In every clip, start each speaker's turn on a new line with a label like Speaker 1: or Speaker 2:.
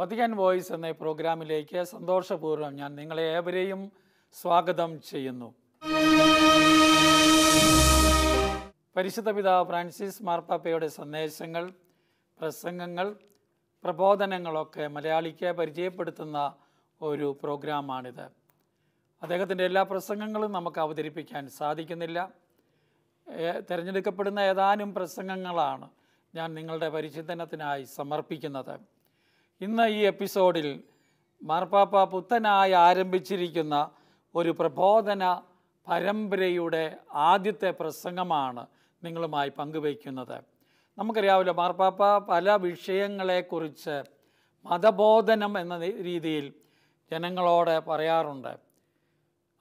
Speaker 1: Vatican voice എന്ന പ്രോഗ്രാമിലേക്ക് സന്തോഷപൂർവ്വം ഞാൻ നിങ്ങളെ ഏവരെയും സ്വാഗതം ചെയ്യുന്നു പരിശുദ്ധ പിതാവ് ഫ്രാൻസിസ് മാർപ്പാപ്പയുടെ സന്ദേശങ്ങൾ പ്രസംഗങ്ങൾ പ്രബോധനങ്ങളൊക്കെ മലയാളിക്ക് പരിചയപ്പെടുത്തുന്ന ഒരു പ്രോഗ്രാമാണിത് അദ്ദേഹത്തിൻ്റെ എല്ലാ പ്രസംഗങ്ങളും നമുക്ക് അവതരിപ്പിക്കാൻ സാധിക്കുന്നില്ല തിരഞ്ഞെടുക്കപ്പെടുന്ന ഏതാനും പ്രസംഗങ്ങളാണ് ഞാൻ നിങ്ങളുടെ പരിശീലനത്തിനായി സമർപ്പിക്കുന്നത് ഇന്ന് ഈ എപ്പിസോഡിൽ മാർപ്പാപ്പ പുത്തനായി ആരംഭിച്ചിരിക്കുന്ന ഒരു പ്രബോധന പരമ്പരയുടെ ആദ്യത്തെ പ്രസംഗമാണ് നിങ്ങളുമായി പങ്കുവയ്ക്കുന്നത് നമുക്കറിയാമല്ലോ മാർപ്പാപ്പ പല വിഷയങ്ങളെക്കുറിച്ച് മതബോധനം എന്ന രീതിയിൽ ജനങ്ങളോട് പറയാറുണ്ട്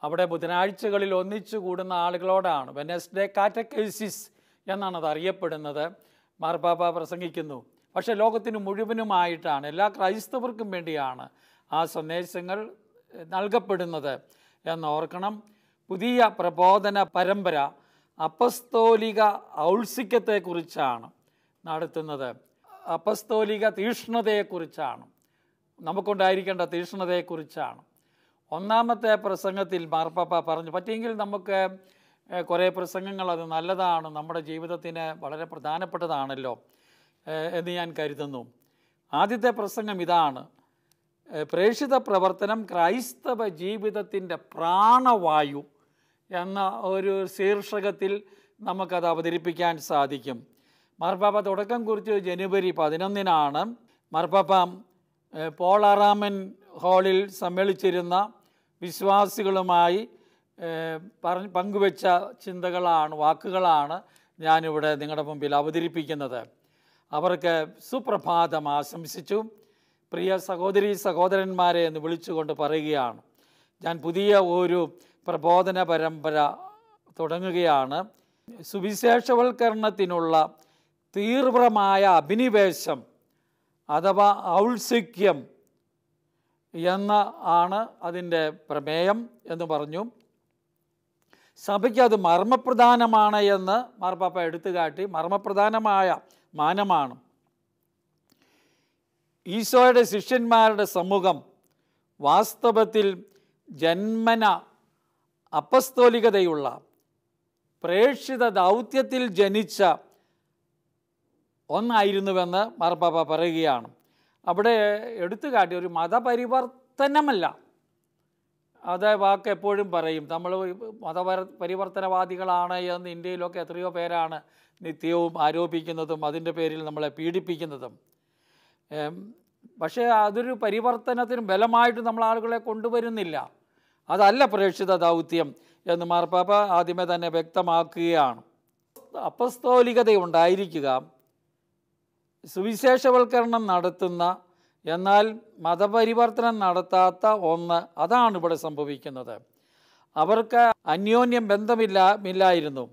Speaker 1: അവിടെ ബുധനാഴ്ചകളിൽ ഒന്നിച്ചു കൂടുന്ന ആളുകളോടാണ് വെനസ്ഡേ കാറ്റക്കേസിസ് എന്നാണ് അത് അറിയപ്പെടുന്നത് മാർപ്പാപ്പ പ്രസംഗിക്കുന്നു പക്ഷേ ലോകത്തിന് മുഴുവനുമായിട്ടാണ് എല്ലാ ക്രൈസ്തവർക്കും വേണ്ടിയാണ് ആ സന്ദേശങ്ങൾ നൽകപ്പെടുന്നത് എന്നോർക്കണം പുതിയ പ്രബോധന പരമ്പര അപസ്തോലിക ഔത്സിക്യത്തെക്കുറിച്ചാണ് നടത്തുന്നത് അപസ്തോലിക തീഷ്ണതയെക്കുറിച്ചാണ് നമുക്കുണ്ടായിരിക്കേണ്ട തീഷ്ണതയെക്കുറിച്ചാണ് ഒന്നാമത്തെ പ്രസംഗത്തിൽ മാർപ്പാപ്പ പറഞ്ഞു പറ്റിയെങ്കിൽ നമുക്ക് കുറേ പ്രസംഗങ്ങൾ അത് നല്ലതാണ് നമ്മുടെ ജീവിതത്തിന് വളരെ പ്രധാനപ്പെട്ടതാണല്ലോ എന്ന് ഞാൻ കരുതുന്നു ആദ്യത്തെ പ്രസംഗം ഇതാണ് പ്രേക്ഷിത പ്രവർത്തനം ക്രൈസ്തവ ജീവിതത്തിൻ്റെ പ്രാണവായു എന്ന ഒരു ശീർഷകത്തിൽ നമുക്കത് അവതരിപ്പിക്കാൻ സാധിക്കും മർപ്പാപ്പ തുടക്കം കുറിച്ച് ജനുവരി പതിനൊന്നിനാണ് മർപ്പാപ്പ പോളാറാമൻ ഹാളിൽ സമ്മേളിച്ചിരുന്ന വിശ്വാസികളുമായി പങ്കുവെച്ച ചിന്തകളാണ് വാക്കുകളാണ് ഞാനിവിടെ നിങ്ങളുടെ മുമ്പിൽ അവതരിപ്പിക്കുന്നത് അവർക്ക് സുപ്രഭാതം ആശംസിച്ചു പ്രിയ സഹോദരി സഹോദരന്മാരെ എന്ന് വിളിച്ചുകൊണ്ട് പറയുകയാണ് ഞാൻ പുതിയ ഒരു പ്രബോധന പരമ്പര തുടങ്ങുകയാണ് സുവിശേഷവൽക്കരണത്തിനുള്ള തീവ്രമായ അഭിനിവേശം അഥവാ ഔത്സുഖ്യം എന്ന ആണ് അതിൻ്റെ പ്രമേയം എന്ന് പറഞ്ഞു സഭയ്ക്ക് അത് മർമ്മപ്രധാനമാണ് എന്ന് മാർപ്പാപ്പ എടുത്തുകാട്ടി മർമ്മപ്രധാനമായ മാനമാണ് ഈശോയുടെ ശിഷ്യന്മാരുടെ സമൂഹം വാസ്തവത്തിൽ ജന്മന അപസ്തോലികതയുള്ള പ്രേക്ഷിത ദൗത്യത്തിൽ ജനിച്ച ഒന്നായിരുന്നുവെന്ന് മാർപ്പാപ്പ പറയുകയാണ് അവിടെ എടുത്തു കാട്ടിയ ഒരു മതപരിവർത്തനമല്ല അത് വാക്ക് എപ്പോഴും പറയും നമ്മൾ മതപര പരിവർത്തനവാദികളാണ് എന്ന് ഇന്ത്യയിലൊക്കെ എത്രയോ പേരാണ് നിത്യവും ആരോപിക്കുന്നതും അതിൻ്റെ പേരിൽ നമ്മളെ പീഡിപ്പിക്കുന്നതും പക്ഷേ അതൊരു പരിവർത്തനത്തിനും ബലമായിട്ട് നമ്മൾ ആളുകളെ കൊണ്ടുവരുന്നില്ല അതല്ല പ്രേക്ഷിത ദൗത്യം എന്ന് മാർപ്പാപ്പ ആദ്യമേ തന്നെ വ്യക്തമാക്കുകയാണ് അപസ്തോലികതയുണ്ടായിരിക്കുക സുവിശേഷവൽക്കരണം നടത്തുന്ന എന്നാൽ മതപരിവർത്തനം നടത്താത്ത ഒന്ന് അതാണ് ഇവിടെ സംഭവിക്കുന്നത് അവർക്ക് അന്യോന്യം ബന്ധമില്ല ഇല്ലായിരുന്നു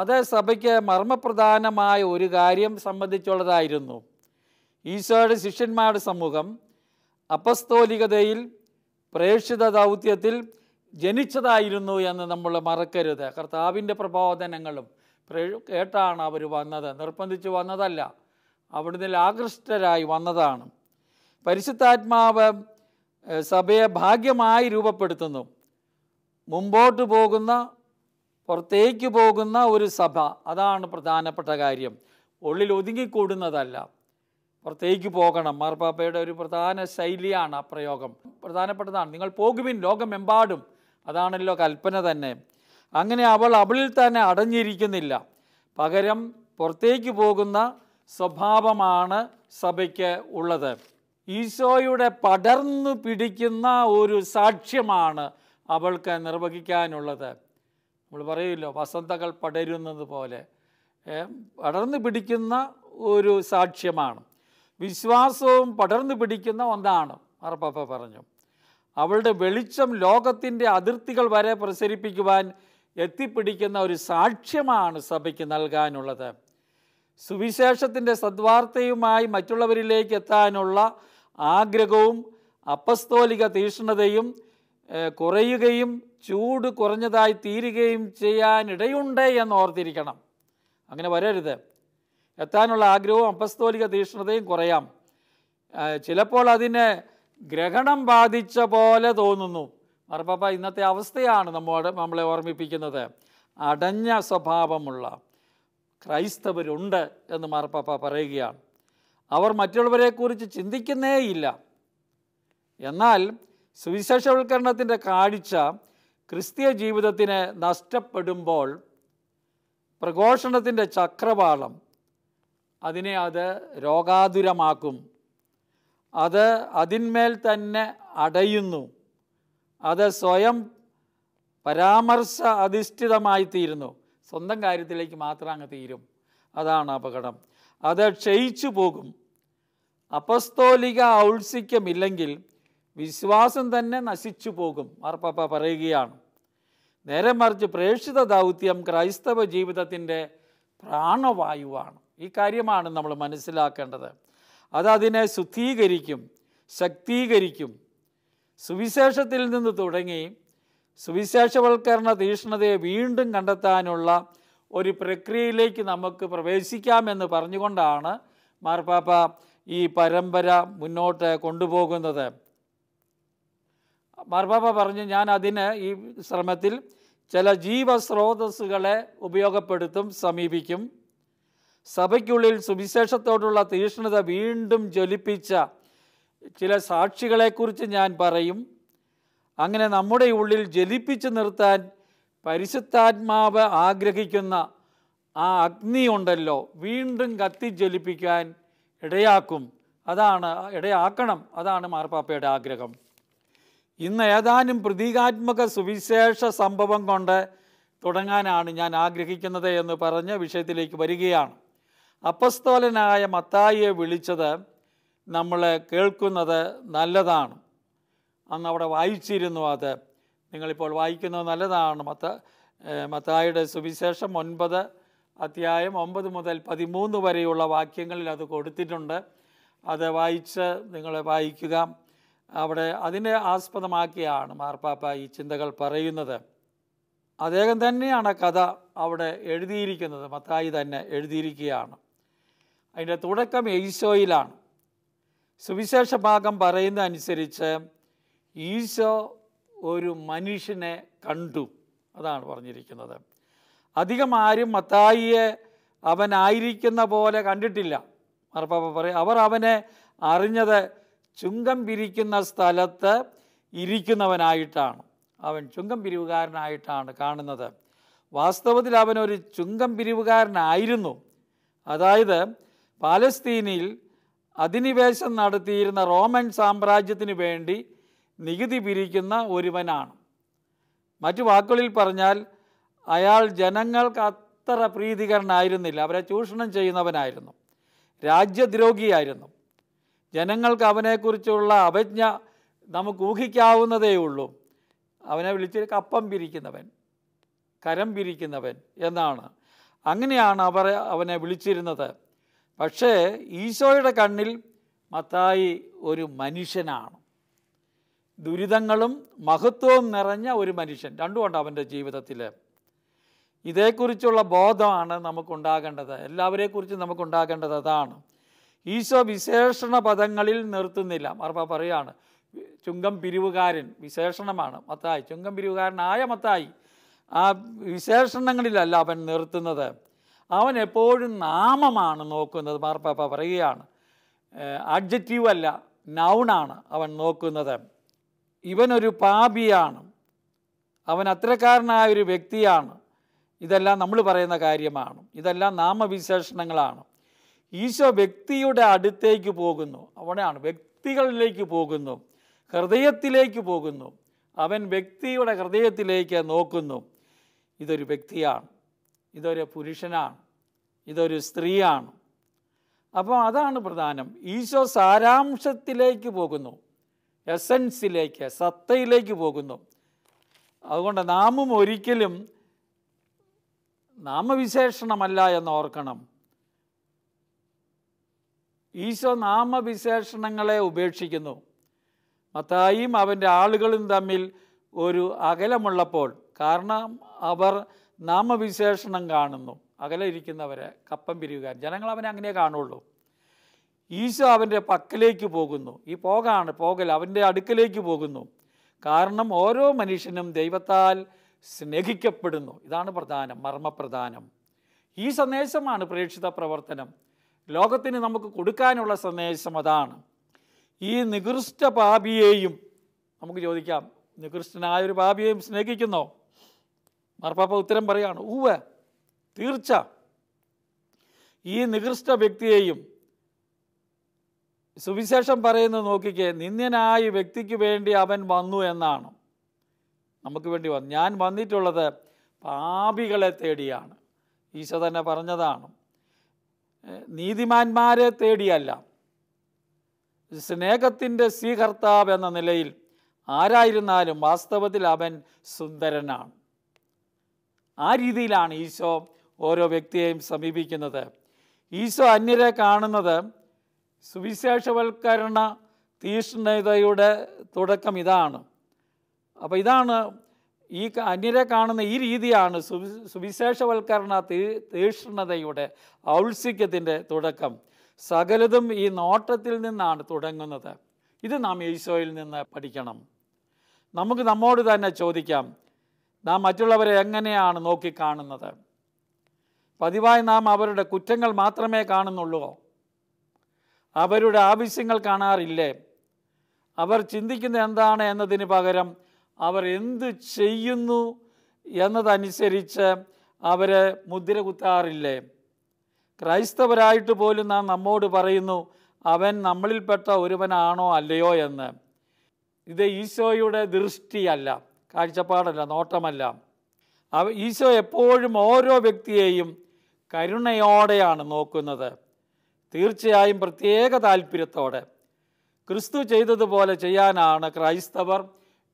Speaker 1: അത് സഭയ്ക്ക് മർമ്മപ്രധാനമായ ഒരു കാര്യം സംബന്ധിച്ചുള്ളതായിരുന്നു ഈശോയുടെ ശിഷ്യന്മാരുടെ സമൂഹം അപസ്തോലികതയിൽ പ്രേക്ഷിത ദൗത്യത്തിൽ ജനിച്ചതായിരുന്നു എന്ന് നമ്മൾ മറക്കരുത് കർത്താവിൻ്റെ പ്രബോധനങ്ങളും കേട്ടാണ് അവർ വന്നത് നിർബന്ധിച്ച് വന്നതല്ല അവിടുന്ന് ആകൃഷ്ടരായി വന്നതാണ് പരിശുദ്ധാത്മാവ് സഭയെ ഭാഗ്യമായി രൂപപ്പെടുത്തുന്നു മുമ്പോട്ട് പോകുന്ന പുറത്തേക്ക് പോകുന്ന ഒരു സഭ അതാണ് പ്രധാനപ്പെട്ട കാര്യം ഉള്ളിൽ ഒതുങ്ങിക്കൂടുന്നതല്ല പുറത്തേക്ക് പോകണം മാർപ്പാപ്പയുടെ ഒരു പ്രധാന ശൈലിയാണ് ആ പ്രയോഗം പ്രധാനപ്പെട്ടതാണ് നിങ്ങൾ പോകുവിൻ ലോകമെമ്പാടും അതാണല്ലോ കൽപ്പന തന്നെ അങ്ങനെ അവൾ അവളിൽ തന്നെ അടഞ്ഞിരിക്കുന്നില്ല പകരം പുറത്തേക്ക് പോകുന്ന സ്വഭാവമാണ് സഭയ്ക്ക് ഉള്ളത് ഈശോയുടെ പടർന്നു പിടിക്കുന്ന ഒരു സാക്ഷ്യമാണ് അവൾക്ക് നിർവഹിക്കാനുള്ളത് നമ്മൾ പറയുമല്ലോ വസന്തകൾ പടരുന്നത് പോലെ പടർന്നു പിടിക്കുന്ന ഒരു സാക്ഷ്യമാണ് വിശ്വാസവും പടർന്നു പിടിക്കുന്ന ഒന്നാണ് മാർപ്പാപ്പ പറഞ്ഞു അവളുടെ വെളിച്ചം ലോകത്തിൻ്റെ അതിർത്തികൾ വരെ പ്രസരിപ്പിക്കുവാൻ എത്തിപ്പിടിക്കുന്ന ഒരു സാക്ഷ്യമാണ് സഭയ്ക്ക് നൽകാനുള്ളത് സുവിശേഷത്തിൻ്റെ സദ്വാർത്തയുമായി മറ്റുള്ളവരിലേക്ക് എത്താനുള്ള ആഗ്രഹവും അപ്പസ്തോലിക തീഷ്ണതയും കുറയുകയും ചൂട് കുറഞ്ഞതായി തീരുകയും ചെയ്യാനിടയുണ്ട് എന്ന് ഓർത്തിരിക്കണം അങ്ങനെ വരരുത് എത്താനുള്ള ആഗ്രഹവും അപ്പസ്തോലിക തീഷ്ണതയും കുറയാം ചിലപ്പോൾ അതിന് ഗ്രഹണം ബാധിച്ച പോലെ തോന്നുന്നു മറുപാപ്പ ഇന്നത്തെ അവസ്ഥയാണ് നമ്മോട് നമ്മളെ ഓർമ്മിപ്പിക്കുന്നത് അടഞ്ഞ സ്വഭാവമുള്ള ക്രൈസ്തവരുണ്ട് എന്ന് മാർപ്പാപ്പ പറയുകയാണ് അവർ മറ്റുള്ളവരെക്കുറിച്ച് ചിന്തിക്കുന്നേയില്ല എന്നാൽ സുവിശേഷവൽക്കരണത്തിൻ്റെ കാഴ്ച ക്രിസ്തീയ ജീവിതത്തിന് നഷ്ടപ്പെടുമ്പോൾ പ്രഘോഷണത്തിൻ്റെ ചക്രവാളം അതിനെ അത് രോഗാതുരമാക്കും അത് അതിന്മേൽ തന്നെ അടയുന്നു അത് സ്വയം പരാമർശ അധിഷ്ഠിതമായിത്തീരുന്നു സ്വന്തം കാര്യത്തിലേക്ക് മാത്രം അങ്ങ് തീരും അതാണ് അപകടം അത് ക്ഷയിച്ചു പോകും അപസ്തോലിക ഔത്സിക്യമില്ലെങ്കിൽ വിശ്വാസം തന്നെ നശിച്ചു പോകും മാർപ്പാപ്പ പറയുകയാണ് നേരെ മറിച്ച് പ്രേക്ഷിത ദൗത്യം ക്രൈസ്തവ ജീവിതത്തിൻ്റെ പ്രാണവായുവാണ് ഈ കാര്യമാണ് നമ്മൾ മനസ്സിലാക്കേണ്ടത് അത് അതിനെ ശുദ്ധീകരിക്കും ശക്തീകരിക്കും സുവിശേഷത്തിൽ നിന്ന് തുടങ്ങി സുവിശേഷവൽക്കരണ തീഷ്ണതയെ വീണ്ടും കണ്ടെത്താനുള്ള ഒരു പ്രക്രിയയിലേക്ക് നമുക്ക് പ്രവേശിക്കാമെന്ന് പറഞ്ഞുകൊണ്ടാണ് മാർപ്പാപ്പ ഈ പരമ്പര മുന്നോട്ട് കൊണ്ടുപോകുന്നത് മാർപ്പാപ്പ പറഞ്ഞു ഞാൻ അതിന് ഈ ശ്രമത്തിൽ ചില ജീവസ്രോതസ്സുകളെ ഉപയോഗപ്പെടുത്തും സമീപിക്കും സഭയ്ക്കുള്ളിൽ സുവിശേഷത്തോടുള്ള തീഷ്ണത വീണ്ടും ജ്വലിപ്പിച്ച ചില സാക്ഷികളെക്കുറിച്ച് ഞാൻ പറയും അങ്ങനെ നമ്മുടെ ഉള്ളിൽ ജലിപ്പിച്ചു നിർത്താൻ പരിശുദ്ധാത്മാവ് ആഗ്രഹിക്കുന്ന ആ അഗ്നി ഉണ്ടല്ലോ വീണ്ടും കത്തിജ്വലിപ്പിക്കാൻ ഇടയാക്കും അതാണ് ഇടയാക്കണം അതാണ് മാർപ്പാപ്പയുടെ ആഗ്രഹം ഇന്ന് ഏതാനും പ്രതീകാത്മക സുവിശേഷ സംഭവം കൊണ്ട് തുടങ്ങാനാണ് ഞാൻ ആഗ്രഹിക്കുന്നത് എന്ന് പറഞ്ഞ് വിഷയത്തിലേക്ക് വരികയാണ് അപ്പസ്തോലനായ മത്തായിയെ വിളിച്ചത് നമ്മൾ കേൾക്കുന്നത് നല്ലതാണ് അന്ന് അവിടെ വായിച്ചിരുന്നു അത് നിങ്ങളിപ്പോൾ വായിക്കുന്നത് നല്ലതാണ് മത്ത മത്തായുടെ സുവിശേഷം ഒൻപത് അധ്യായം ഒമ്പത് മുതൽ പതിമൂന്ന് വരെയുള്ള വാക്യങ്ങളിൽ അത് കൊടുത്തിട്ടുണ്ട് അത് വായിച്ച് നിങ്ങൾ വായിക്കുക അവിടെ അതിനെ ആസ്പദമാക്കിയാണ് മാർപ്പാപ്പ ഈ ചിന്തകൾ പറയുന്നത് അദ്ദേഹം തന്നെയാണ് കഥ അവിടെ എഴുതിയിരിക്കുന്നത് മത്തായി തന്നെ എഴുതിയിരിക്കുകയാണ് അതിൻ്റെ തുടക്കം ഈശോയിലാണ് സുവിശേഷ ഭാഗം പറയുന്നതനുസരിച്ച് അനുസരിച്ച് ഈശോ ഒരു മനുഷ്യനെ കണ്ടു അതാണ് പറഞ്ഞിരിക്കുന്നത് അധികം ആരും മത്തായിയെ അവനായിരിക്കുന്ന പോലെ കണ്ടിട്ടില്ല മാർപ്പാപ്പ പറയും അവർ അവനെ അറിഞ്ഞത് ചുങ്കം പിരിക്കുന്ന സ്ഥലത്ത് ഇരിക്കുന്നവനായിട്ടാണ് അവൻ ചുങ്കം പിരിവുകാരനായിട്ടാണ് കാണുന്നത് വാസ്തവത്തിൽ അവനൊരു ചുങ്കം പിരിവുകാരനായിരുന്നു അതായത് പാലസ്തീനിൽ അധിനിവേശം നടത്തിയിരുന്ന റോമൻ സാമ്രാജ്യത്തിന് വേണ്ടി നികുതി പിരിക്കുന്ന ഒരുവനാണ് മറ്റു വാക്കുകളിൽ പറഞ്ഞാൽ അയാൾ ജനങ്ങൾക്ക് അത്ര പ്രീതികരനായിരുന്നില്ല അവരെ ചൂഷണം ചെയ്യുന്നവനായിരുന്നു രാജ്യദ്രോഹിയായിരുന്നു ജനങ്ങൾക്ക് അവനെക്കുറിച്ചുള്ള അവജ്ഞ നമുക്ക് ഊഹിക്കാവുന്നതേ ഉള്ളൂ അവനെ വിളിച്ച് കപ്പം പിരിക്കുന്നവൻ കരം പിരിക്കുന്നവൻ എന്നാണ് അങ്ങനെയാണ് അവർ അവനെ വിളിച്ചിരുന്നത് പക്ഷേ ഈശോയുടെ കണ്ണിൽ മത്തായി ഒരു മനുഷ്യനാണ് ദുരിതങ്ങളും മഹത്വവും നിറഞ്ഞ ഒരു മനുഷ്യൻ ഉണ്ട് അവൻ്റെ ജീവിതത്തിൽ ഇതേക്കുറിച്ചുള്ള ബോധമാണ് നമുക്കുണ്ടാകേണ്ടത് എല്ലാവരെക്കുറിച്ചും നമുക്കുണ്ടാകേണ്ടത് അതാണ് ഈശോ വിശേഷണ പദങ്ങളിൽ നിർത്തുന്നില്ല മറുപ പറയുകയാണ് ചുങ്കം പിരിവുകാരൻ വിശേഷണമാണ് മത്തായി ചുങ്കം പിരിവുകാരനായ മത്തായി ആ വിശേഷണങ്ങളിലല്ല അവൻ നിർത്തുന്നത് അവൻ എപ്പോഴും നാമമാണ് നോക്കുന്നത് മാർപ്പാപ്പ പറയുകയാണ് അഡ്ജക്റ്റീവ് അല്ല നൗണാണ് അവൻ നോക്കുന്നത് ഇവനൊരു പാപിയാണ് അവൻ അത്രക്കാരനായ ഒരു വ്യക്തിയാണ് ഇതെല്ലാം നമ്മൾ പറയുന്ന കാര്യമാണ് ഇതെല്ലാം നാമവിശേഷണങ്ങളാണ് ഈശോ വ്യക്തിയുടെ അടുത്തേക്ക് പോകുന്നു അവനാണ് വ്യക്തികളിലേക്ക് പോകുന്നു ഹൃദയത്തിലേക്ക് പോകുന്നു അവൻ വ്യക്തിയുടെ ഹൃദയത്തിലേക്ക് നോക്കുന്നു ഇതൊരു വ്യക്തിയാണ് ഇതൊരു പുരുഷനാണ് ഇതൊരു സ്ത്രീയാണ് അപ്പോൾ അതാണ് പ്രധാനം ഈശോ സാരാംശത്തിലേക്ക് പോകുന്നു എസൻസിലേക്ക് സത്തയിലേക്ക് പോകുന്നു അതുകൊണ്ട് നാമും ഒരിക്കലും നാമവിശേഷണമല്ല എന്ന് ഓർക്കണം ഈശോ നാമവിശേഷണങ്ങളെ ഉപേക്ഷിക്കുന്നു മത്തായും അവൻ്റെ ആളുകളും തമ്മിൽ ഒരു അകലമുള്ളപ്പോൾ കാരണം അവർ നാമവിശേഷണം കാണുന്നു അകലെ ഇരിക്കുന്നവരെ കപ്പം പിരിയുക ജനങ്ങൾ അവനെ അങ്ങനെ കാണുള്ളൂ ഈശോ അവൻ്റെ പക്കലേക്ക് പോകുന്നു ഈ പോകാണ് പോകൽ അവൻ്റെ അടുക്കലേക്ക് പോകുന്നു കാരണം ഓരോ മനുഷ്യനും ദൈവത്താൽ സ്നേഹിക്കപ്പെടുന്നു ഇതാണ് പ്രധാനം മർമ്മപ്രധാനം ഈ സന്ദേശമാണ് പ്രേക്ഷിത പ്രവർത്തനം ലോകത്തിന് നമുക്ക് കൊടുക്കാനുള്ള സന്ദേശം അതാണ് ഈ നികൃഷ്ട പാപിയെയും നമുക്ക് ചോദിക്കാം നികൃഷ്ടനായ ഒരു പാപിയെയും സ്നേഹിക്കുന്നോ മർപ്പാപ്പ ഉത്തരം പറയാണ് ഊവ തീർച്ച ഈ നികൃഷ്ട വ്യക്തിയെയും സുവിശേഷം പറയുന്നത് നോക്കിക്കേ നിന്ദ്യനായ വ്യക്തിക്ക് വേണ്ടി അവൻ വന്നു എന്നാണ് നമുക്ക് വേണ്ടി വന്നു ഞാൻ വന്നിട്ടുള്ളത് പാപികളെ തേടിയാണ് ഈശോ തന്നെ പറഞ്ഞതാണ് നീതിമാന്മാരെ തേടിയല്ല സ്നേഹത്തിൻ്റെ സ്വീകർത്താവ് എന്ന നിലയിൽ ആരായിരുന്നാലും വാസ്തവത്തിൽ അവൻ സുന്ദരനാണ് ആ രീതിയിലാണ് ഈശോ ഓരോ വ്യക്തിയെയും സമീപിക്കുന്നത് ഈശോ അന്യരെ കാണുന്നത് സുവിശേഷവൽക്കരണ തീഷ്ണതയുടെ തുടക്കം ഇതാണ് അപ്പോൾ ഇതാണ് ഈ അന്യരെ കാണുന്ന ഈ രീതിയാണ് സുവിശേഷവൽക്കരണ തീ തീഷ്ണതയുടെ ഔത്സിക്യത്തിൻ്റെ തുടക്കം സകലതും ഈ നോട്ടത്തിൽ നിന്നാണ് തുടങ്ങുന്നത് ഇത് നാം ഈശോയിൽ നിന്ന് പഠിക്കണം നമുക്ക് നമ്മോട് തന്നെ ചോദിക്കാം നാം മറ്റുള്ളവരെ എങ്ങനെയാണ് നോക്കിക്കാണുന്നത് പതിവായി നാം അവരുടെ കുറ്റങ്ങൾ മാത്രമേ കാണുന്നുള്ളൂ അവരുടെ ആവശ്യങ്ങൾ കാണാറില്ലേ അവർ ചിന്തിക്കുന്ന എന്താണ് എന്നതിന് പകരം അവർ എന്ത് ചെയ്യുന്നു എന്നതനുസരിച്ച് അവരെ മുദ്ര കുത്താറില്ലേ ക്രൈസ്തവരായിട്ട് പോലും നാം നമ്മോട് പറയുന്നു അവൻ നമ്മളിൽപ്പെട്ട ഒരുവനാണോ അല്ലയോ എന്ന് ഇത് ഈശോയുടെ ദൃഷ്ടിയല്ല കാഴ്ചപ്പാടല്ല നോട്ടമല്ല അവ ഈശോ എപ്പോഴും ഓരോ വ്യക്തിയെയും കരുണയോടെയാണ് നോക്കുന്നത് തീർച്ചയായും പ്രത്യേക താല്പര്യത്തോടെ ക്രിസ്തു ചെയ്തതുപോലെ ചെയ്യാനാണ് ക്രൈസ്തവർ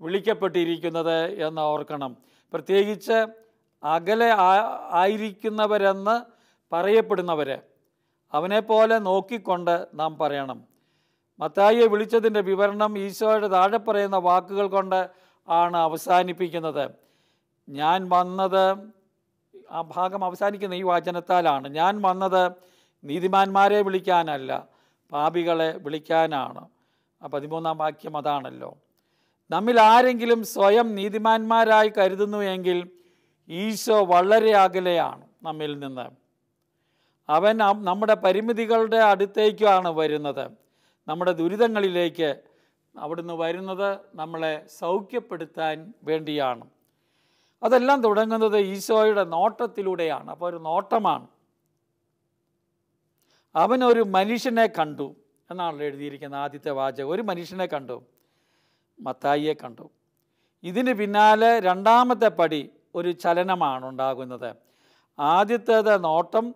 Speaker 1: വിളിക്കപ്പെട്ടിരിക്കുന്നത് എന്ന് ഓർക്കണം പ്രത്യേകിച്ച് അകലെ ആയിരിക്കുന്നവരെന്ന് പറയപ്പെടുന്നവരെ അവനെപ്പോലെ നോക്കിക്കൊണ്ട് നാം പറയണം മത്തായിയെ വിളിച്ചതിൻ്റെ വിവരണം ഈശോയുടെ താഴെ പറയുന്ന വാക്കുകൾ കൊണ്ട് ആണ് അവസാനിപ്പിക്കുന്നത് ഞാൻ വന്നത് ആ ഭാഗം അവസാനിക്കുന്ന ഈ വാചനത്താലാണ് ഞാൻ വന്നത് നീതിമാന്മാരെ വിളിക്കാനല്ല പാപികളെ വിളിക്കാനാണ് ആ പതിമൂന്നാം വാക്യം അതാണല്ലോ നമ്മിൽ ആരെങ്കിലും സ്വയം നീതിമാന്മാരായി കരുതുന്നു എങ്കിൽ ഈശോ വളരെ അകലെയാണ് നമ്മിൽ നിന്ന് അവൻ നമ്മുടെ പരിമിതികളുടെ അടുത്തേക്കാണ് വരുന്നത് നമ്മുടെ ദുരിതങ്ങളിലേക്ക് അവിടുന്ന് വരുന്നത് നമ്മളെ സൗഖ്യപ്പെടുത്താൻ വേണ്ടിയാണ് അതെല്ലാം തുടങ്ങുന്നത് ഈശോയുടെ നോട്ടത്തിലൂടെയാണ് അപ്പോൾ ഒരു നോട്ടമാണ് അവൻ ഒരു മനുഷ്യനെ കണ്ടു എന്നാണല്ലോ എഴുതിയിരിക്കുന്നത് ആദ്യത്തെ വാചകം ഒരു മനുഷ്യനെ കണ്ടു മത്തായിയെ കണ്ടു ഇതിന് പിന്നാലെ രണ്ടാമത്തെ പടി ഒരു ചലനമാണ് ഉണ്ടാകുന്നത് ആദ്യത്തേത് നോട്ടം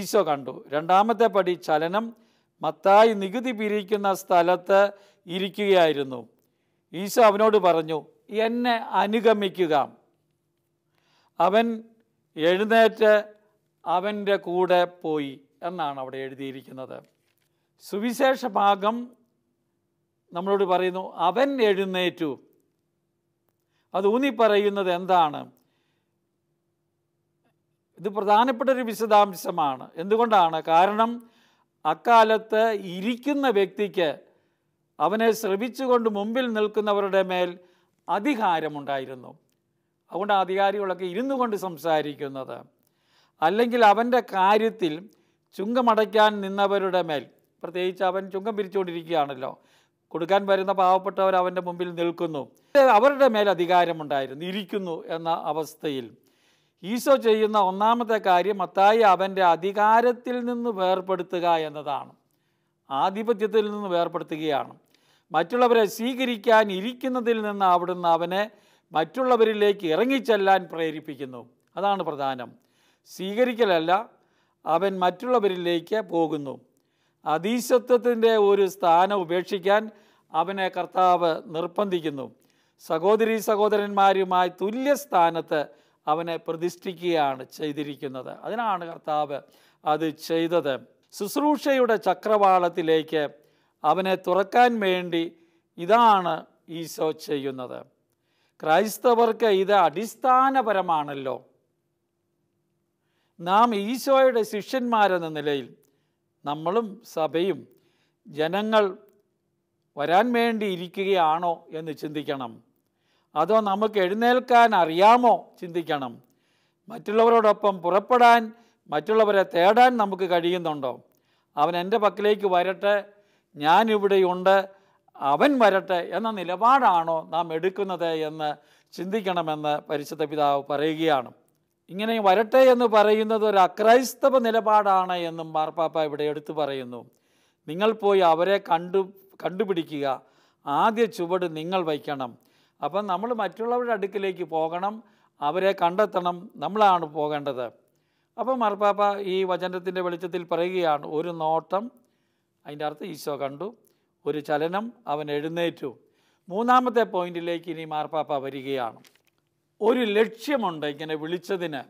Speaker 1: ഈശോ കണ്ടു രണ്ടാമത്തെ പടി ചലനം മത്തായി നികുതി പിരിക്കുന്ന സ്ഥലത്ത് ഇരിക്കുകയായിരുന്നു ഈശോ അവനോട് പറഞ്ഞു എന്നെ അനുഗമിക്കുക അവൻ എഴുന്നേറ്റ് അവൻ്റെ കൂടെ പോയി എന്നാണ് അവിടെ എഴുതിയിരിക്കുന്നത് സുവിശേഷ ഭാഗം നമ്മളോട് പറയുന്നു അവൻ എഴുന്നേറ്റു അത് ഊന്നി പറയുന്നത് എന്താണ് ഇത് പ്രധാനപ്പെട്ട ഒരു വിശദാംശമാണ് എന്തുകൊണ്ടാണ് കാരണം അക്കാലത്ത് ഇരിക്കുന്ന വ്യക്തിക്ക് അവനെ ശ്രമിച്ചുകൊണ്ട് മുമ്പിൽ നിൽക്കുന്നവരുടെ മേൽ അധികാരമുണ്ടായിരുന്നു അതുകൊണ്ട് അധികാരികളൊക്കെ ഇരുന്നു കൊണ്ട് സംസാരിക്കുന്നത് അല്ലെങ്കിൽ അവൻ്റെ കാര്യത്തിൽ ചുങ്കമടയ്ക്കാൻ നിന്നവരുടെ മേൽ പ്രത്യേകിച്ച് അവൻ ചുങ്കം പിരിച്ചുകൊണ്ടിരിക്കുകയാണല്ലോ കൊടുക്കാൻ വരുന്ന പാവപ്പെട്ടവർ അവൻ്റെ മുമ്പിൽ നിൽക്കുന്നു അവരുടെ മേൽ അധികാരമുണ്ടായിരുന്നു ഇരിക്കുന്നു എന്ന അവസ്ഥയിൽ ഈശോ ചെയ്യുന്ന ഒന്നാമത്തെ കാര്യം മത്തായി അവൻ്റെ അധികാരത്തിൽ നിന്ന് വേർപ്പെടുത്തുക എന്നതാണ് ആധിപത്യത്തിൽ നിന്ന് വേർപ്പെടുത്തുകയാണ് മറ്റുള്ളവരെ സ്വീകരിക്കാൻ ഇരിക്കുന്നതിൽ നിന്ന് അവിടുന്ന് അവനെ മറ്റുള്ളവരിലേക്ക് ഇറങ്ങിച്ചെല്ലാൻ പ്രേരിപ്പിക്കുന്നു അതാണ് പ്രധാനം സ്വീകരിക്കലല്ല അവൻ മറ്റുള്ളവരിലേക്ക് പോകുന്നു അതീശത്വത്തിൻ്റെ ഒരു സ്ഥാനം ഉപേക്ഷിക്കാൻ അവനെ കർത്താവ് നിർബന്ധിക്കുന്നു സഹോദരി സഹോദരന്മാരുമായി തുല്യ സ്ഥാനത്ത് അവനെ പ്രതിഷ്ഠിക്കുകയാണ് ചെയ്തിരിക്കുന്നത് അതിനാണ് കർത്താവ് അത് ചെയ്തത് ശുശ്രൂഷയുടെ ചക്രവാളത്തിലേക്ക് അവനെ തുറക്കാൻ വേണ്ടി ഇതാണ് ഈശോ ചെയ്യുന്നത് ക്രൈസ്തവർക്ക് ഇത് അടിസ്ഥാനപരമാണല്ലോ നാം ഈശോയുടെ ശിഷ്യന്മാരെന്ന നിലയിൽ നമ്മളും സഭയും ജനങ്ങൾ വരാൻ വേണ്ടി ഇരിക്കുകയാണോ എന്ന് ചിന്തിക്കണം അതോ നമുക്ക് എഴുന്നേൽക്കാൻ അറിയാമോ ചിന്തിക്കണം മറ്റുള്ളവരോടൊപ്പം പുറപ്പെടാൻ മറ്റുള്ളവരെ തേടാൻ നമുക്ക് കഴിയുന്നുണ്ടോ അവൻ എൻ്റെ പക്കലേക്ക് വരട്ടെ ഞാനിവിടെയുണ്ട് അവൻ വരട്ടെ എന്ന നിലപാടാണോ നാം എടുക്കുന്നത് എന്ന് ചിന്തിക്കണമെന്ന് പരിശുദ്ധ പിതാവ് പറയുകയാണ് ഇങ്ങനെ വരട്ടെ എന്ന് പറയുന്നത് ഒരു അക്രൈസ്തവ നിലപാടാണ് എന്നും മാർപ്പാപ്പ ഇവിടെ എടുത്തു പറയുന്നു നിങ്ങൾ പോയി അവരെ കണ്ടു കണ്ടുപിടിക്കുക ആദ്യ ചുവട് നിങ്ങൾ വയ്ക്കണം അപ്പം നമ്മൾ മറ്റുള്ളവരുടെ അടുക്കിലേക്ക് പോകണം അവരെ കണ്ടെത്തണം നമ്മളാണ് പോകേണ്ടത് അപ്പോൾ മാർപ്പാപ്പ ഈ വചനത്തിൻ്റെ വെളിച്ചത്തിൽ പറയുകയാണ് ഒരു നോട്ടം അതിൻ്റെ അർത്ഥം ഈശോ കണ്ടു ഒരു ചലനം അവൻ എഴുന്നേറ്റു മൂന്നാമത്തെ പോയിന്റിലേക്ക് ഇനി മാർപ്പാപ്പ വരികയാണ് ഒരു ലക്ഷ്യമുണ്ട് ഇങ്ങനെ വിളിച്ചതിന്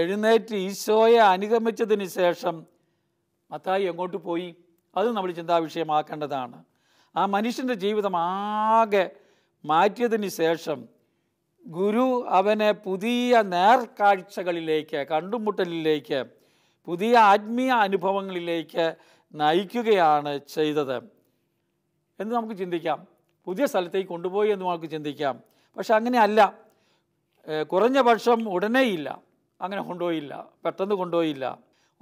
Speaker 1: എഴുന്നേറ്റ് ഈശോയെ അനുഗമിച്ചതിന് ശേഷം മത്തായി എങ്ങോട്ട് പോയി അത് നമ്മൾ ചിന്താവിഷയമാക്കേണ്ടതാണ് ആ മനുഷ്യൻ്റെ ജീവിതം ആകെ മാറ്റിയതിന് ശേഷം ഗുരു അവനെ പുതിയ നേർക്കാഴ്ചകളിലേക്ക് കണ്ടുമുട്ടലിലേക്ക് പുതിയ ആത്മീയ അനുഭവങ്ങളിലേക്ക് നയിക്കുകയാണ് ചെയ്തത് എന്ന് നമുക്ക് ചിന്തിക്കാം പുതിയ സ്ഥലത്തേക്ക് കൊണ്ടുപോയി എന്ന് നമുക്ക് ചിന്തിക്കാം പക്ഷെ അങ്ങനെയല്ല കുറഞ്ഞ പക്ഷം ഉടനെയില്ല അങ്ങനെ കൊണ്ടുപോയില്ല പെട്ടെന്ന് കൊണ്ടുപോയില്ല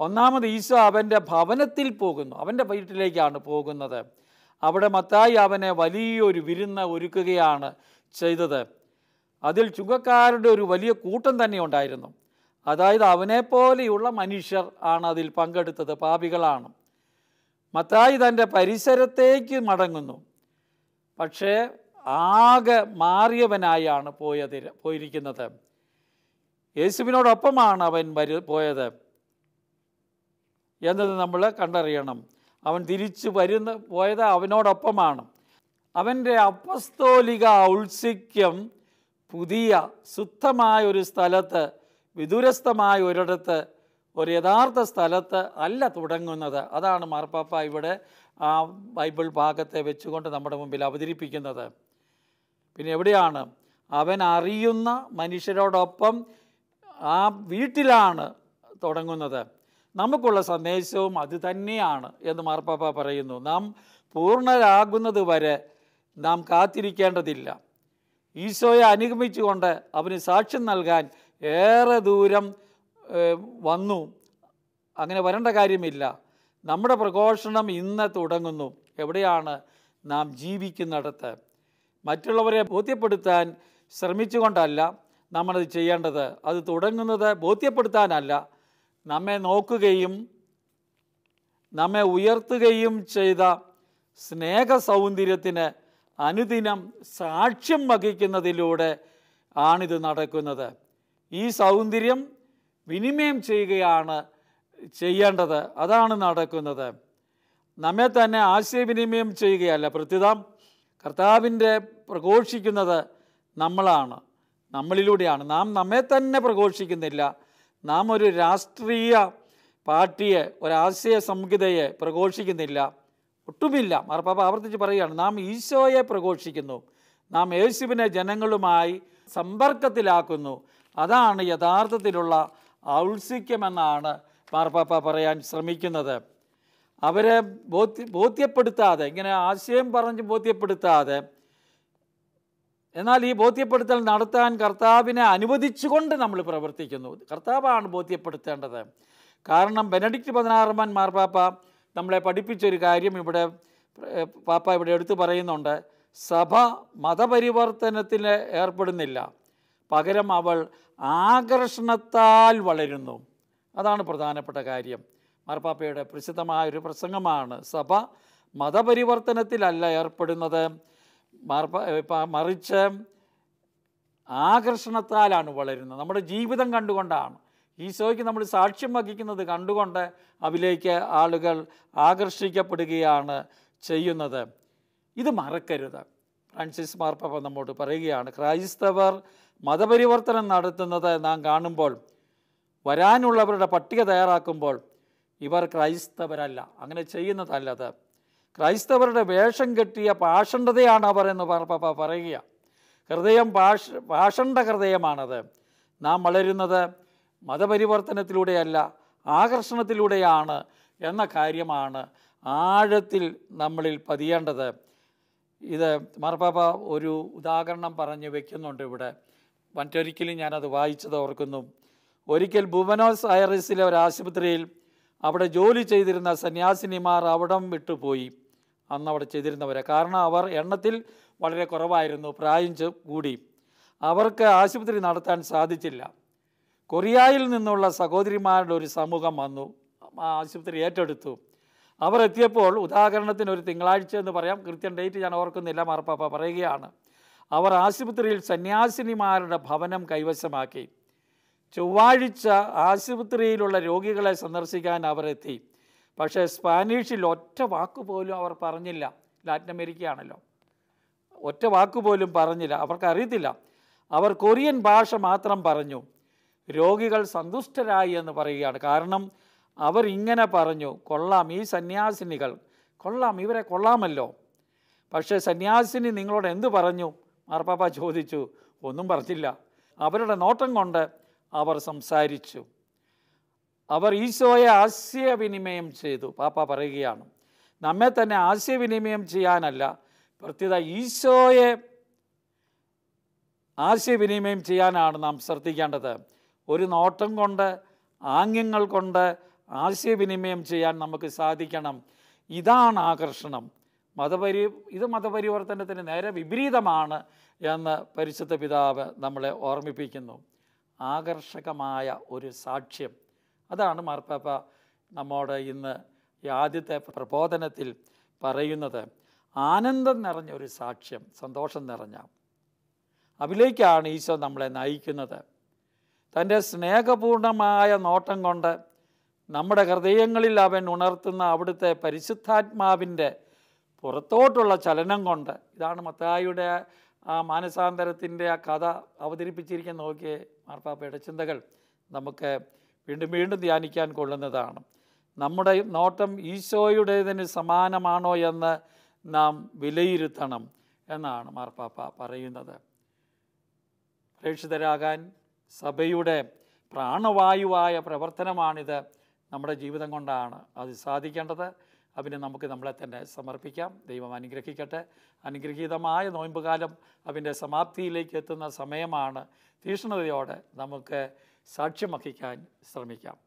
Speaker 1: ഒന്നാമത് ഈശോ അവൻ്റെ ഭവനത്തിൽ പോകുന്നു അവൻ്റെ വീട്ടിലേക്കാണ് പോകുന്നത് അവിടെ മത്തായി അവനെ വലിയൊരു വിരുന്ന് ഒരുക്കുകയാണ് ചെയ്തത് അതിൽ ചുങ്കക്കാരുടെ ഒരു വലിയ കൂട്ടം തന്നെ ഉണ്ടായിരുന്നു അതായത് അവനെപ്പോലെയുള്ള മനുഷ്യർ ആണ് അതിൽ പങ്കെടുത്തത് പാപികളാണ് മത്തായി തൻ്റെ പരിസരത്തേക്ക് മടങ്ങുന്നു പക്ഷേ ആകെ മാറിയവനായാണ് പോയത് പോയിരിക്കുന്നത് യേശുവിനോടൊപ്പമാണ് അവൻ വരു പോയത് എന്നത് നമ്മൾ കണ്ടറിയണം അവൻ തിരിച്ചു വരുന്ന പോയത് അവനോടൊപ്പമാണ് അവൻ്റെ അപ്പസ്തോലിക ഔത്സ്യം പുതിയ ശുദ്ധമായ ഒരു സ്ഥലത്ത് വിദൂരസ്ഥമായ ഒരിടത്ത് ഒരു യഥാർത്ഥ സ്ഥലത്ത് അല്ല തുടങ്ങുന്നത് അതാണ് മാർപ്പാപ്പ ഇവിടെ ആ ബൈബിൾ ഭാഗത്തെ വെച്ചുകൊണ്ട് നമ്മുടെ മുമ്പിൽ അവതരിപ്പിക്കുന്നത് പിന്നെ എവിടെയാണ് അവൻ അറിയുന്ന മനുഷ്യരോടൊപ്പം ആ വീട്ടിലാണ് തുടങ്ങുന്നത് നമുക്കുള്ള സന്ദേശവും അത് തന്നെയാണ് എന്ന് മാർപ്പാപ്പ പറയുന്നു നാം പൂർണ്ണരാകുന്നത് വരെ നാം കാത്തിരിക്കേണ്ടതില്ല ഈശോയെ അനുഗമിച്ചുകൊണ്ട് അവന് സാക്ഷ്യം നൽകാൻ ഏറെ ദൂരം വന്നു അങ്ങനെ വരേണ്ട കാര്യമില്ല നമ്മുടെ പ്രഘോഷണം ഇന്ന് തുടങ്ങുന്നു എവിടെയാണ് നാം ജീവിക്കുന്നിടത്ത് മറ്റുള്ളവരെ ബോധ്യപ്പെടുത്താൻ ശ്രമിച്ചുകൊണ്ടല്ല നമ്മളത് ചെയ്യേണ്ടത് അത് തുടങ്ങുന്നത് ബോധ്യപ്പെടുത്താനല്ല നമ്മെ നോക്കുകയും നമ്മെ ഉയർത്തുകയും ചെയ്ത സ്നേഹ സൗന്ദര്യത്തിന് അനുദിനം സാക്ഷ്യം വഹിക്കുന്നതിലൂടെ ആണിത് നടക്കുന്നത് ഈ സൗന്ദര്യം വിനിമയം ചെയ്യുകയാണ് ചെയ്യേണ്ടത് അതാണ് നടക്കുന്നത് നമ്മെ തന്നെ ആശയവിനിമയം ചെയ്യുകയല്ല പ്രത്യുതം കർത്താവിൻ്റെ പ്രഘോഷിക്കുന്നത് നമ്മളാണ് നമ്മളിലൂടെയാണ് നാം നമ്മെ തന്നെ പ്രഘോഷിക്കുന്നില്ല നാം ഒരു രാഷ്ട്രീയ പാർട്ടിയെ ഒരാശയ സംഹിതയെ പ്രഘോഷിക്കുന്നില്ല ഒട്ടുമില്ല മാർപ്പാപ്പ ആവർത്തിച്ച് പറയുകയാണ് നാം ഈശോയെ പ്രഘോഷിക്കുന്നു നാം യേശുവിനെ ജനങ്ങളുമായി സമ്പർക്കത്തിലാക്കുന്നു അതാണ് യഥാർത്ഥത്തിലുള്ള ഔത്സിക്യമെന്നാണ് മാർപ്പാപ്പ പറയാൻ ശ്രമിക്കുന്നത് അവരെ ബോധ്യ ബോധ്യപ്പെടുത്താതെ ഇങ്ങനെ ആശയം പറഞ്ഞ് ബോധ്യപ്പെടുത്താതെ എന്നാൽ ഈ ബോധ്യപ്പെടുത്തൽ നടത്താൻ കർത്താവിനെ അനുവദിച്ചുകൊണ്ട് നമ്മൾ പ്രവർത്തിക്കുന്നു കർത്താവാണ് ബോധ്യപ്പെടുത്തേണ്ടത് കാരണം ബെനഡിക്റ്റ് പതിനാറമ്മൻ മാർപ്പാപ്പ നമ്മളെ പഠിപ്പിച്ചൊരു കാര്യം ഇവിടെ പാപ്പ ഇവിടെ എടുത്തു പറയുന്നുണ്ട് സഭ മതപരിവർത്തനത്തിൽ ഏർപ്പെടുന്നില്ല പകരം അവൾ ആകർഷണത്താൽ വളരുന്നു അതാണ് പ്രധാനപ്പെട്ട കാര്യം മാർപ്പാപ്പയുടെ പ്രസിദ്ധമായൊരു പ്രസംഗമാണ് സഭ മതപരിവർത്തനത്തിലല്ല ഏർപ്പെടുന്നത് മറിച്ച് ആകർഷണത്താലാണ് വളരുന്നത് നമ്മുടെ ജീവിതം കണ്ടുകൊണ്ടാണ് ഈശോയ്ക്ക് നമ്മൾ സാക്ഷ്യം വഹിക്കുന്നത് കണ്ടുകൊണ്ട് അതിലേക്ക് ആളുകൾ ആകർഷിക്കപ്പെടുകയാണ് ചെയ്യുന്നത് ഇത് മറക്കരുത് ഫ്രാൻസിസ് മാർപ്പ നമ്മോട് പറയുകയാണ് ക്രൈസ്തവർ മതപരിവർത്തനം നടത്തുന്നത് നാം കാണുമ്പോൾ വരാനുള്ളവരുടെ പട്ടിക തയ്യാറാക്കുമ്പോൾ ഇവർ ക്രൈസ്തവരല്ല അങ്ങനെ ചെയ്യുന്നതല്ലത് ക്രൈസ്തവരുടെ വേഷം കെട്ടിയ പാഷണ്ഡതയാണ് അവർ എന്ന് പറയുക ഹൃദയം പാഷ പാഷണ്ഡ ഹൃദയമാണത് നാം വളരുന്നത് മതപരിവർത്തനത്തിലൂടെയല്ല ആകർഷണത്തിലൂടെയാണ് എന്ന കാര്യമാണ് ആഴത്തിൽ നമ്മളിൽ പതിയേണ്ടത് ഇത് മാർപ്പാപ്പ ഒരു ഉദാഹരണം പറഞ്ഞു വെക്കുന്നുണ്ട് ഇവിടെ മറ്റൊരിക്കലും ഞാനത് വായിച്ചത് ഓർക്കുന്നു ഒരിക്കൽ ബുവനോസ് ഐറിസിലെ ഒരു ആശുപത്രിയിൽ അവിടെ ജോലി ചെയ്തിരുന്ന സന്യാസിനിമാർ അവിടം വിട്ടുപോയി അന്ന് അവിടെ ചെയ്തിരുന്നവരെ കാരണം അവർ എണ്ണത്തിൽ വളരെ കുറവായിരുന്നു പ്രായം കൂടി അവർക്ക് ആശുപത്രി നടത്താൻ സാധിച്ചില്ല കൊറിയയിൽ നിന്നുള്ള സഹോദരിമാരുടെ ഒരു സമൂഹം വന്നു ആശുപത്രി ഏറ്റെടുത്തു അവർ എത്തിയപ്പോൾ ഉദാഹരണത്തിന് ഒരു തിങ്കളാഴ്ച എന്ന് പറയാം കൃത്യം ഡേറ്റ് ഞാൻ ഓർക്കുന്നില്ല മാർപ്പാപ്പ പറയുകയാണ് അവർ ആശുപത്രിയിൽ സന്യാസിനിമാരുടെ ഭവനം കൈവശമാക്കി ചൊവ്വാഴ്ച ആശുപത്രിയിലുള്ള രോഗികളെ സന്ദർശിക്കാൻ അവരെത്തി പക്ഷേ സ്പാനിഷിൽ ഒറ്റ വാക്ക് പോലും അവർ പറഞ്ഞില്ല ലാറ്റിൻ അമേരിക്കയാണല്ലോ ഒറ്റ വാക്ക് പോലും പറഞ്ഞില്ല അവർക്കറിയത്തില്ല അവർ കൊറിയൻ ഭാഷ മാത്രം പറഞ്ഞു രോഗികൾ സന്തുഷ്ടരായി എന്ന് പറയുകയാണ് കാരണം അവർ ഇങ്ങനെ പറഞ്ഞു കൊള്ളാം ഈ സന്യാസിനികൾ കൊള്ളാം ഇവരെ കൊള്ളാമല്ലോ പക്ഷേ സന്യാസിനി നിങ്ങളോട് എന്ത് പറഞ്ഞു മാർപ്പാപ്പ ചോദിച്ചു ഒന്നും പറഞ്ഞില്ല അവരുടെ നോട്ടം കൊണ്ട് അവർ സംസാരിച്ചു അവർ ഈശോയെ ആശയവിനിമയം ചെയ്തു പാപ്പ പറയുകയാണ് നമ്മെ തന്നെ ആശയവിനിമയം ചെയ്യാനല്ല പ്രത്യേക ഈശോയെ ആശയവിനിമയം ചെയ്യാനാണ് നാം ശ്രദ്ധിക്കേണ്ടത് ഒരു നോട്ടം കൊണ്ട് ആംഗ്യങ്ങൾ കൊണ്ട് ആശയവിനിമയം ചെയ്യാൻ നമുക്ക് സാധിക്കണം ഇതാണ് ആകർഷണം മതപരി ഇത് മതപരിവർത്തനത്തിന് നേരെ വിപരീതമാണ് എന്ന് പരിശുദ്ധ പിതാവ് നമ്മളെ ഓർമ്മിപ്പിക്കുന്നു ആകർഷകമായ ഒരു സാക്ഷ്യം അതാണ് മാർപ്പാപ്പ നമ്മോട് ഇന്ന് ഈ ആദ്യത്തെ പ്രബോധനത്തിൽ പറയുന്നത് ആനന്ദം നിറഞ്ഞ ഒരു സാക്ഷ്യം സന്തോഷം നിറഞ്ഞ അതിലേക്കാണ് ഈശോ നമ്മളെ നയിക്കുന്നത് തൻ്റെ സ്നേഹപൂർണമായ നോട്ടം കൊണ്ട് നമ്മുടെ ഹൃദയങ്ങളിൽ അവൻ ഉണർത്തുന്ന അവിടുത്തെ പരിശുദ്ധാത്മാവിൻ്റെ പുറത്തോട്ടുള്ള ചലനം കൊണ്ട് ഇതാണ് മത്തായിയുടെ ആ മാനസാന്തരത്തിൻ്റെ ആ കഥ അവതരിപ്പിച്ചിരിക്കാൻ നോക്കിയേ മാർപ്പാപ്പയുടെ ചിന്തകൾ നമുക്ക് വീണ്ടും വീണ്ടും ധ്യാനിക്കാൻ കൊള്ളുന്നതാണ് നമ്മുടെ നോട്ടം ഈശോയുടേതിന് സമാനമാണോ എന്ന് നാം വിലയിരുത്തണം എന്നാണ് മാർപ്പാപ്പ പറയുന്നത് പ്രേക്ഷിതരാകാൻ സഭയുടെ പ്രാണവായുവായ പ്രവർത്തനമാണിത് നമ്മുടെ ജീവിതം കൊണ്ടാണ് അത് സാധിക്കേണ്ടത് അവന് നമുക്ക് നമ്മളെ തന്നെ സമർപ്പിക്കാം ദൈവം അനുഗ്രഹിക്കട്ടെ അനുഗ്രഹീതമായ നോയമ്പുകാലം അവൻ്റെ സമാപ്തിയിലേക്ക് എത്തുന്ന സമയമാണ് തീഷ്ണതയോടെ നമുക്ക് സാക്ഷ്യം വഹിക്കാൻ ശ്രമിക്കാം